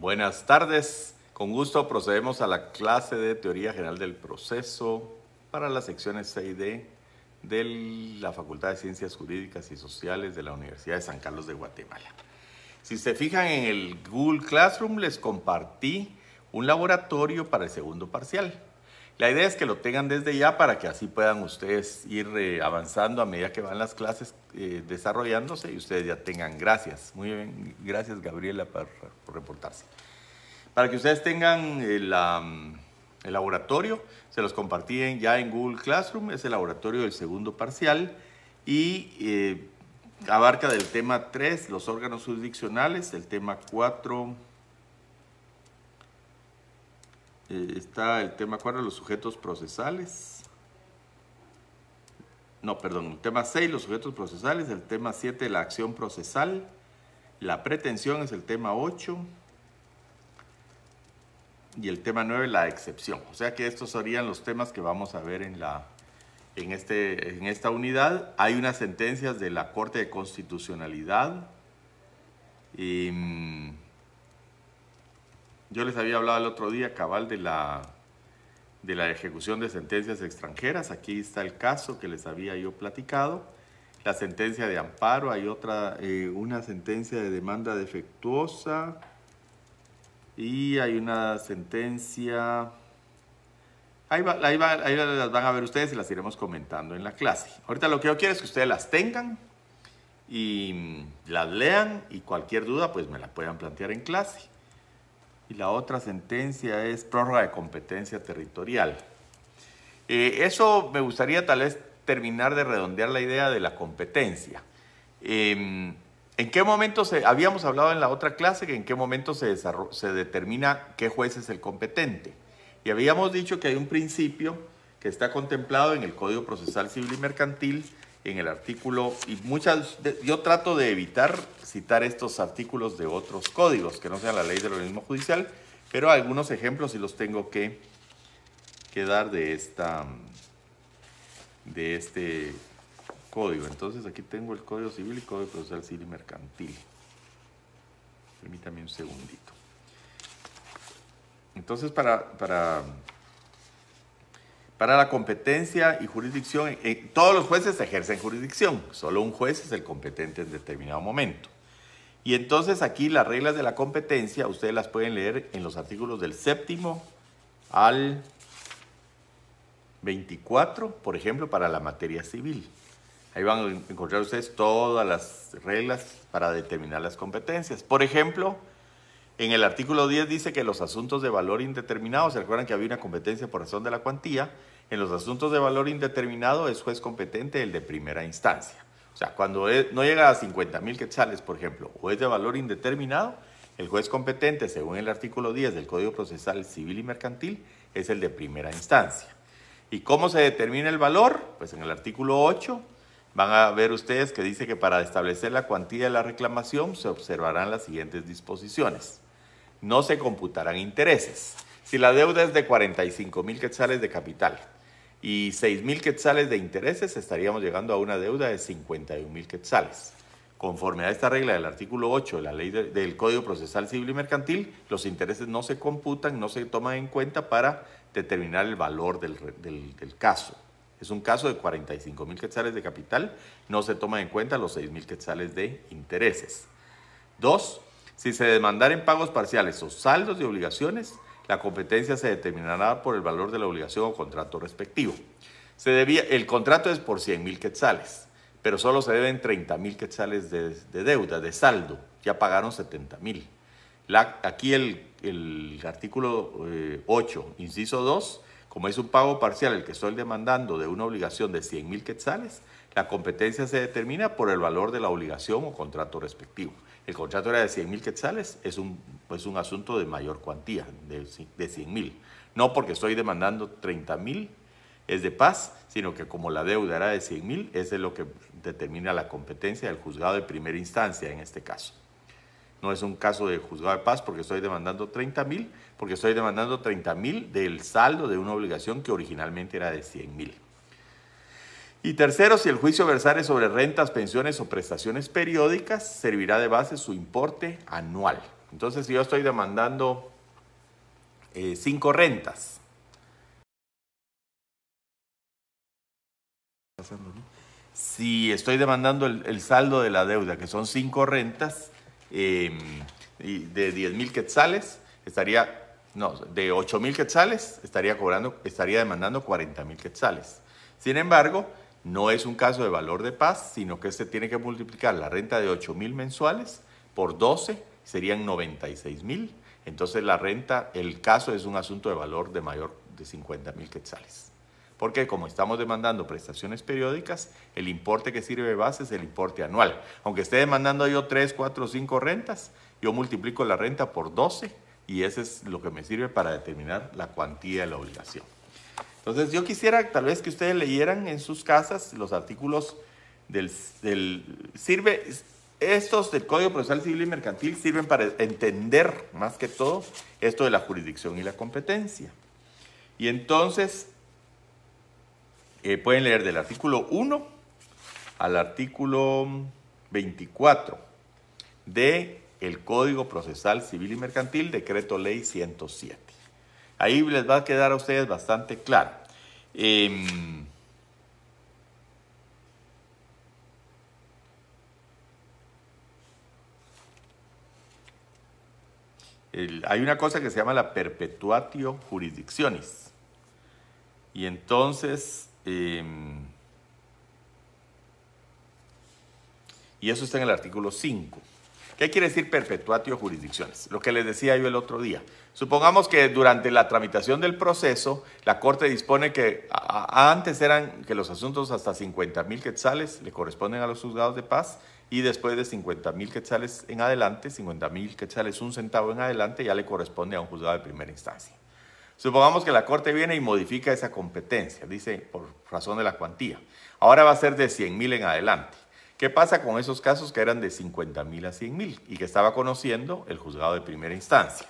Buenas tardes. Con gusto procedemos a la clase de Teoría General del Proceso para las secciones C y D de la Facultad de Ciencias Jurídicas y Sociales de la Universidad de San Carlos de Guatemala. Si se fijan en el Google Classroom, les compartí un laboratorio para el segundo parcial. La idea es que lo tengan desde ya para que así puedan ustedes ir eh, avanzando a medida que van las clases eh, desarrollándose y ustedes ya tengan. Gracias. Muy bien. Gracias, Gabriela, por, reportarse. Para que ustedes tengan eh, mm, el, laboratorio, se los compartí ya en Google Classroom. Es el laboratorio del segundo parcial y abarca del tema 3, los órganos jurisdiccionales, el tema 4 eh, está el tema 4, los sujetos procesales. No, perdón, el tema 6, los sujetos procesales. El tema 7, la acción procesal. La pretensión es el tema 8. Y el tema 9, la excepción. O sea que estos serían los temas que vamos a ver en, la, en, este, en esta unidad. Hay unas sentencias de la Corte de Constitucionalidad. Y, mm, yo les había hablado el otro día, cabal, de la, de la ejecución de sentencias extranjeras. Aquí está el caso que les había yo platicado. La sentencia de amparo, hay otra, eh, una sentencia de demanda defectuosa y hay una sentencia... Ahí, ahí las van a ver ustedes y las iremos comentando en la clase. Ahorita lo que yo quiero es que ustedes las tengan y las lean y cualquier duda pues me la puedan plantear en clase y la otra sentencia es prórroga de competencia territorial. Eh, eso me gustaría tal vez terminar de redondear la idea de la competencia. Em, ¿En qué momento se, habíamos hablado en la otra clase que en qué momento se determina qué juez es el competente? Y habíamos dicho que hay un principio que está contemplado en el Código Procesal Civil y Mercantil en el artículo y muchas yo trato de evitar citar estos artículos de otros códigos que no sean la ley del organismo judicial, pero algunos ejemplos sí los tengo que, dar de esta de este código. Entonces aquí tengo el Código Civil y Código Procesal Civil y Mercantil. Permítame un segundito. Entonces para para la competencia y jurisdicción. todos los jueces ejercen jurisdicción, solo un juez es el competente en determinado momento. Y entonces aquí las reglas de la competencia, ustedes las pueden leer en los artículos del séptimo al 24, por ejemplo, para la materia civil. Ahí van a encontrar ustedes todas las reglas para determinar las competencias. Por ejemplo, en el artículo 10 dice que los asuntos de valor indeterminado, se acuerdan que había una competencia por razón de la cuantía, en los asuntos de valor indeterminado es juez competente el de primera instancia. O sea, cuando no llega a 50 mil quetzales, por ejemplo, o es de valor indeterminado, el juez competente, según el artículo 10 del Código Procesal Civil y Mercantil, es el de primera instancia. ¿Y cómo se determina el valor? Pues en el artículo 8 van a ver ustedes que dice que para establecer la cuantía de la reclamación se observarán las siguientes disposiciones no se computarán intereses. Si la deuda es de 45 mil quetzales de capital y 6 mil quetzales de intereses, estaríamos llegando a una deuda de 51 mil quetzales. Conforme a esta regla del artículo 8 de la ley del Código Procesal Civil y Mercantil, los intereses no se computan, no se toman en cuenta para determinar el valor del, caso. Es un caso de 45 mil quetzales de capital, no se toman en cuenta los 6.000 mil quetzales de intereses. Dos, si se demandaren pagos parciales o saldos de obligaciones, la competencia se determinará por el valor de la obligación o contrato respectivo. Se debía, el contrato es por 100 mil quetzales, pero solo se deben 30 mil quetzales de, deuda, de saldo. Ya pagaron 70 mil. Aquí el, artículo 8, eh, inciso 2, como es un pago parcial el que estoy demandando de una obligación de 100 mil quetzales, la competencia se determina por el valor de la obligación o contrato respectivo. El contrato era de 100 mil quetzales, es un, pues un asunto de mayor cuantía, de, de 100 mil. No porque estoy demandando 30 mil, es de paz, sino que como la deuda era de 100 mil, es lo que determina la competencia del juzgado de primera instancia en este caso. No es un caso de juzgado de paz porque estoy demandando 30 mil, porque estoy demandando 30 mil del saldo de una obligación que originalmente era de 100 mil. Y tercero, si el juicio versare sobre rentas, pensiones o prestaciones periódicas, servirá de base su importe anual. Entonces, si yo estoy demandando eh, cinco rentas. Si estoy demandando el, saldo de la deuda, que son cinco rentas em, de 10 mil quetzales, estaría, no, de 8 mil quetzales, estaría cobrando, estaría demandando 40 mil quetzales. Sin embargo, no es un caso de valor de paz, sino que se este tiene que multiplicar la renta de 8 mil mensuales por 12, serían 96 mil. Entonces la renta, el caso es un asunto de valor de mayor de 50 mil quetzales. Porque como estamos demandando prestaciones periódicas, el importe que sirve de base es el importe anual. Aunque esté demandando yo 3, 4, 5 rentas, yo multiplico la renta por 12 y ese es lo que me sirve para determinar la cuantía de la obligación. Entonces yo quisiera tal vez que ustedes leyeran en sus casas los artículos del, sirve estos del Código Procesal Civil y Mercantil sirven para entender más que todo esto de la jurisdicción y la competencia. Y entonces eh, pueden leer del artículo 1 al artículo 24 de Código Procesal Civil y Mercantil, decreto ley 107. Ahí les va a quedar a ustedes bastante claro. Em, hay una cosa que se llama la perpetuatio jurisdicciones. Y entonces, em, y eso está en el artículo 5. ¿Qué quiere decir perpetuatio jurisdicciones? Lo que les decía yo el otro día. Supongamos que durante la tramitación del proceso, la Corte dispone que antes eran que los asuntos hasta 50 mil quetzales le corresponden a los juzgados de paz y después de 50 mil quetzales en adelante, 50 mil quetzales un centavo en adelante, ya le corresponde a un juzgado de primera instancia. Supongamos que la Corte viene y modifica esa competencia, dice por razón de la cuantía. Ahora va a ser de 100 mil en adelante. ¿Qué pasa con esos casos que eran de 50.000 mil a 100 mil y que estaba conociendo el juzgado de primera instancia?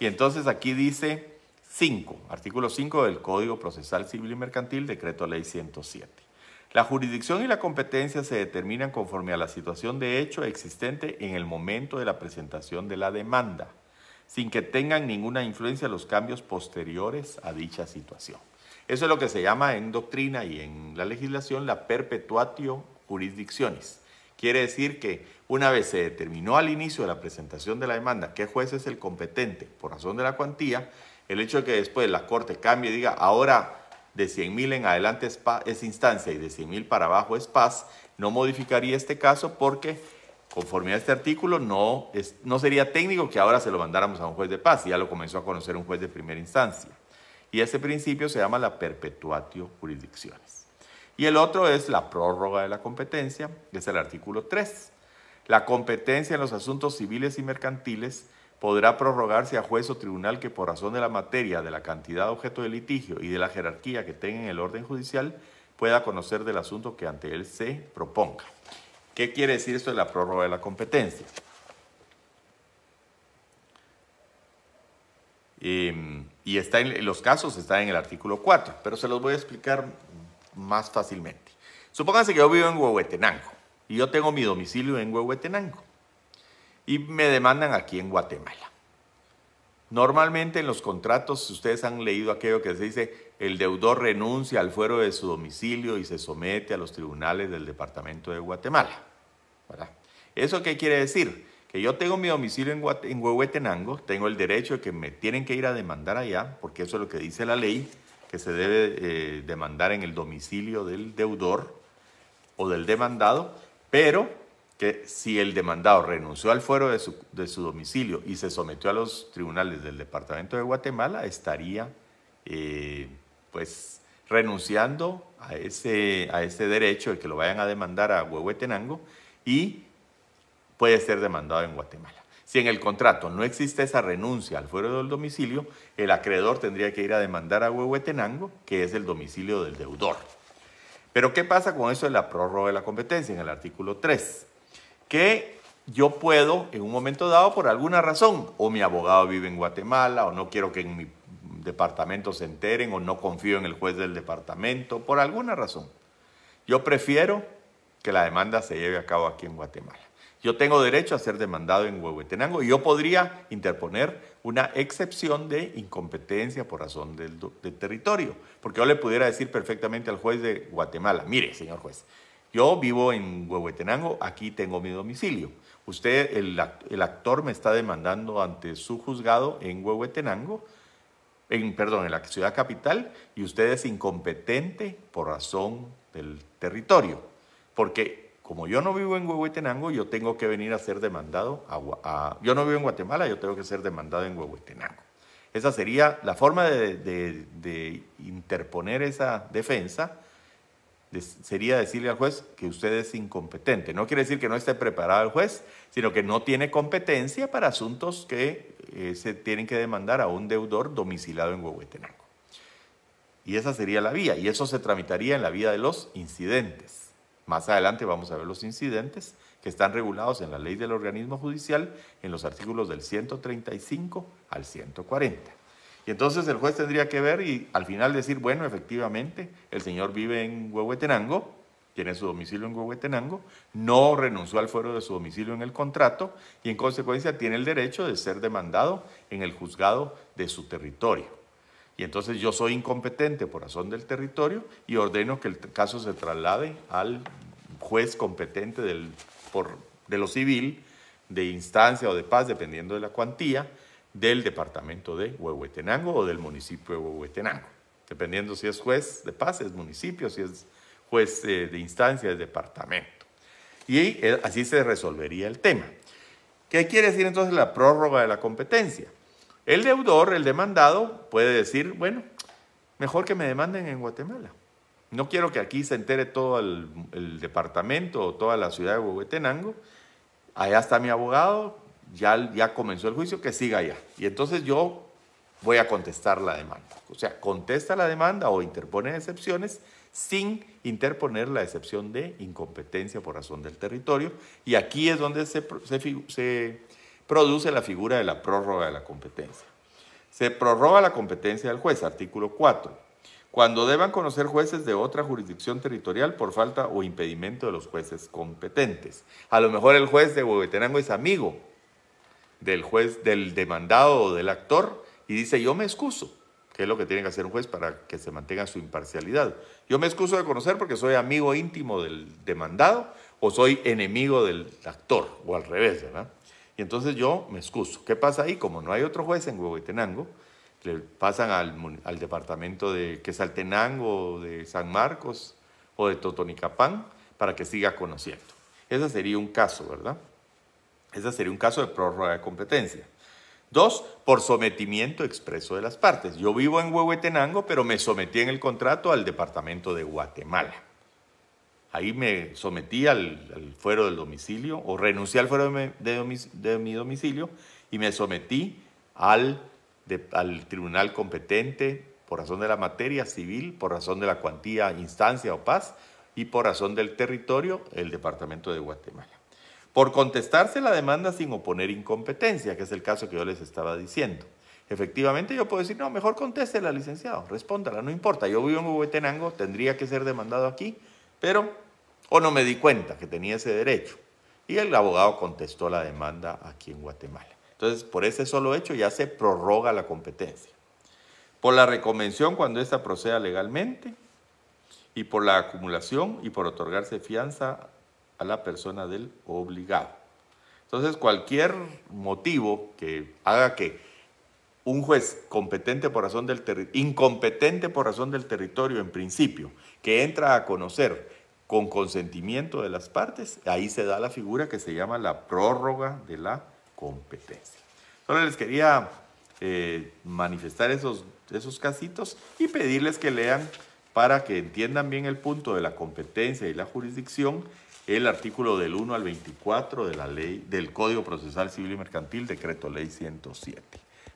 Y entonces aquí dice 5, artículo 5 del Código Procesal Civil y Mercantil, decreto ley 107. La jurisdicción y la competencia se determinan conforme a la situación de hecho existente en el momento de la presentación de la demanda, sin que tengan ninguna influencia los cambios posteriores a dicha situación. Eso es lo que se llama en doctrina y en la legislación la perpetuatio jurisdicciones. Quiere decir que una vez se determinó al inicio de la presentación de la demanda qué juez es el competente por razón de la cuantía, el hecho de que después la Corte cambie y diga ahora de 100 mil en adelante es, es, instancia y de 100 mil para abajo es paz, no modificaría este caso porque conforme a este artículo no, es, no sería técnico que ahora se lo mandáramos a un juez de paz, ya lo comenzó a conocer un juez de primera instancia. Y ese principio se llama la perpetuatio jurisdicciones. Y el otro es la prórroga de la competencia, que es el artículo 3. La competencia en los asuntos civiles y mercantiles podrá prorrogarse a juez o tribunal que por razón de la materia, de la cantidad objeto de litigio y de la jerarquía que tenga en el orden judicial, pueda conocer del asunto que ante él se proponga. ¿Qué quiere decir esto de la prórroga de la competencia? Em, y está en, los casos están en el artículo 4, pero se los voy a explicar más fácilmente. Supónganse que yo vivo en Huehuetenango y yo tengo mi domicilio en Huehuetenango y me demandan aquí en Guatemala. Normalmente en los contratos, si ustedes han leído aquello que se dice, el deudor renuncia al fuero de su domicilio y se somete a los tribunales del Departamento de Guatemala. ¿Verdad? ¿Eso qué quiere decir? Que yo tengo mi domicilio en, en Huehuetenango, tengo el derecho de que me tienen que ir a demandar allá, porque eso es lo que dice la ley, que se debe eh, demandar en el domicilio del deudor o del demandado, pero que si el demandado renunció al fuero de su, domicilio y se sometió a los tribunales del Departamento de Guatemala, estaría eh, pues renunciando a ese, a ese derecho de que lo vayan a demandar a Huehuetenango y puede ser demandado en Guatemala. Si en el contrato no existe esa renuncia al fuero del domicilio, el acreedor tendría que ir a demandar a Huehuetenango, que es el domicilio del deudor. Pero ¿qué pasa con eso de la prórroga de la competencia en el artículo 3? Que yo puedo, en un momento dado, por alguna razón, o mi abogado vive en Guatemala, o no quiero que en mi departamento se enteren, o no confío en el juez del departamento, por alguna razón. Yo prefiero que la demanda se lleve a cabo aquí en Guatemala. Yo tengo derecho a ser demandado en Huehuetenango y yo podría interponer una excepción de incompetencia por razón del, territorio, porque yo le pudiera decir perfectamente al juez de Guatemala, mire, señor juez, yo vivo en Huehuetenango, aquí tengo mi domicilio. Usted, el, el actor, me está demandando ante su juzgado en Huehuetenango, en, perdón, en la ciudad capital, y usted es incompetente por razón del territorio, porque como yo no vivo en Huehuetenango, yo tengo que venir a ser demandado yo no vivo en Guatemala, yo tengo que ser demandado en Huehuetenango. Esa sería la forma de, interponer esa defensa, sería decirle al juez que usted es incompetente. No quiere decir que no esté preparado el juez, sino que no tiene competencia para asuntos que eh, se tienen que demandar a un deudor domiciliado en Huehuetenango. Y esa sería la vía, y eso se tramitaría en la vía de los incidentes. Más adelante vamos a ver los incidentes que están regulados en la ley del organismo judicial en los artículos del 135 al 140. Y entonces el juez tendría que ver y al final decir, bueno, efectivamente, el señor vive en Huehuetenango, tiene su domicilio en Huehuetenango, no renunció al fuero de su domicilio en el contrato y en consecuencia tiene el derecho de ser demandado en el juzgado de su territorio. Y entonces yo soy incompetente por razón del territorio y ordeno que el caso se traslade al juez competente de lo civil, de instancia o de paz, dependiendo de la cuantía, del departamento de Huehuetenango o del municipio de Huehuetenango. Dependiendo si es juez de paz, es municipio, si es juez eh, de instancia, es departamento. Y eh, así se resolvería el tema. ¿Qué quiere decir entonces la prórroga de la competencia? El deudor, el demandado, puede decir, bueno, mejor que me demanden en Guatemala. No quiero que aquí se entere todo el, departamento o toda la ciudad de Huehuetenango. Allá está mi abogado, ya, ya comenzó el juicio, que siga allá. Y entonces yo voy a contestar la demanda. O sea, contesta la demanda o interpone excepciones sin interponer la excepción de incompetencia por razón del territorio. Y aquí es donde se, se, se produce la figura de la prórroga de la competencia. Se prorroga la competencia del juez, artículo 4 cuando deban conocer jueces de otra jurisdicción territorial por falta o impedimento de los jueces competentes. A lo mejor el juez de Huehuetenango es amigo del juez, del demandado o del actor y dice, yo me excuso, que es lo que tiene que hacer un juez para que se mantenga su imparcialidad. Yo me excuso de conocer porque soy amigo íntimo del demandado o soy enemigo del actor, o al revés, ¿verdad? Y entonces yo me excuso. ¿Qué pasa ahí? Como no hay otro juez en Huehuetenango, le pasan al, departamento de Quesaltenango, de San Marcos o de Totonicapán para que siga conociendo. Ese sería un caso, ¿verdad? Ese sería un caso de prórroga de competencia. Dos, por sometimiento expreso de las partes. Yo vivo en Huehuetenango, pero me sometí en el contrato al departamento de Guatemala ahí me sometí al, fuero del domicilio o renuncié al fuero de, mi, domicilio y me sometí al, al tribunal competente por razón de la materia civil, por razón de la cuantía, instancia o paz y por razón del territorio, el Departamento de Guatemala. Por contestarse la demanda sin oponer incompetencia, que es el caso que yo les estaba diciendo. Efectivamente, yo puedo decir, no, mejor la licenciado, respóndala, no importa. Yo vivo en Huehuetenango, tendría que ser demandado aquí, pero o no me di cuenta que tenía ese derecho. Y el abogado contestó la demanda aquí en Guatemala. Entonces, por ese solo hecho ya se prorroga la competencia. Por la reconvención cuando ésta proceda legalmente y por la acumulación y por otorgarse fianza a la persona del obligado. Entonces, cualquier motivo que haga que un juez competente por razón del incompetente por razón del territorio en principio, que entra a conocer con consentimiento de las partes, ahí se da la figura que se llama la prórroga de la competencia. Solo les quería eh, manifestar esos, esos casitos y pedirles que lean para que entiendan bien el punto de la competencia y la jurisdicción el artículo del 1 al 24 de la ley del Código Procesal Civil y Mercantil, decreto ley 107.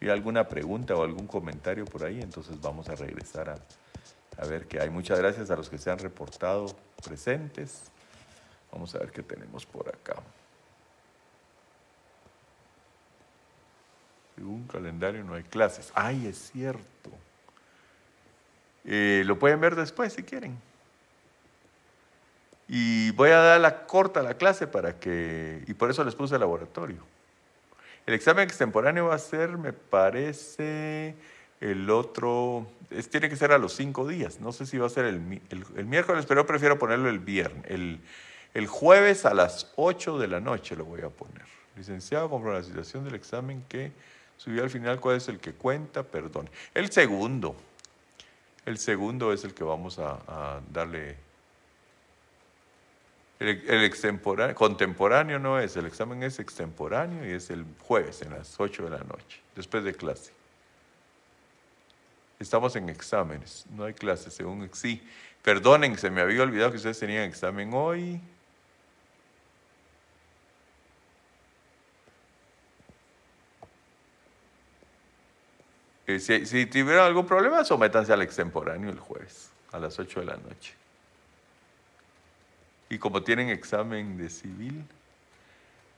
¿Hay alguna pregunta o algún comentario por ahí? Entonces vamos a regresar a, a ver que hay. Muchas gracias a los que se han reportado presentes. Vamos a ver qué tenemos por acá. Según calendario no hay clases. ¡Ay, es cierto! Eh, lo pueden ver después si quieren. Y voy a dar la corta a la clase para que... Y por eso les puse el laboratorio. El examen extemporáneo va a ser, me parece, el otro tiene que ser a los cinco días. No sé si va a ser el, miércoles, pero prefiero ponerlo el viernes. El, jueves a las ocho de la noche lo voy a poner. Licenciado, conforme la situación del examen que subió al final, ¿cuál es el que cuenta? Perdón. El segundo. El segundo es el que vamos a, darle. El, extemporáneo, contemporáneo no es, el examen es extemporáneo y es el jueves en las 8 de la noche, después de clase. Estamos en exámenes, no hay clases, según sí. Perdonen, se me había olvidado que ustedes tenían examen hoy. Eh, si, tuvieron algún problema, sometanse al extemporáneo el jueves a las 8 de la noche. Y como tienen examen de civil,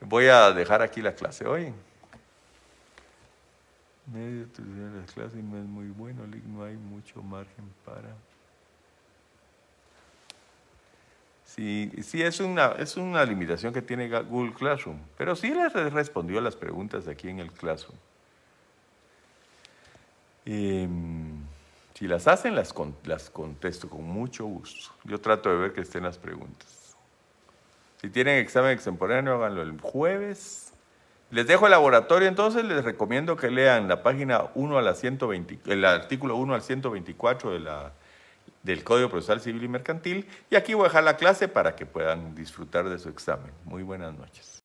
voy a dejar aquí la clase hoy medio de las clases no es muy bueno, no hay mucho margen para. Sí, sí es, una, es una limitación que tiene Google Classroom, pero sí les respondió las preguntas de aquí en el Classroom. Em, si las hacen, las, las contesto con mucho gusto. Yo trato de ver que estén las preguntas. Si tienen examen extemporáneo, háganlo el jueves les dejo el laboratorio, entonces les recomiendo que lean la página 1 a la 120, el artículo 1 al 124 de la, del Código Procesal Civil y Mercantil. Y aquí voy a dejar la clase para que puedan disfrutar de su examen. Muy buenas noches.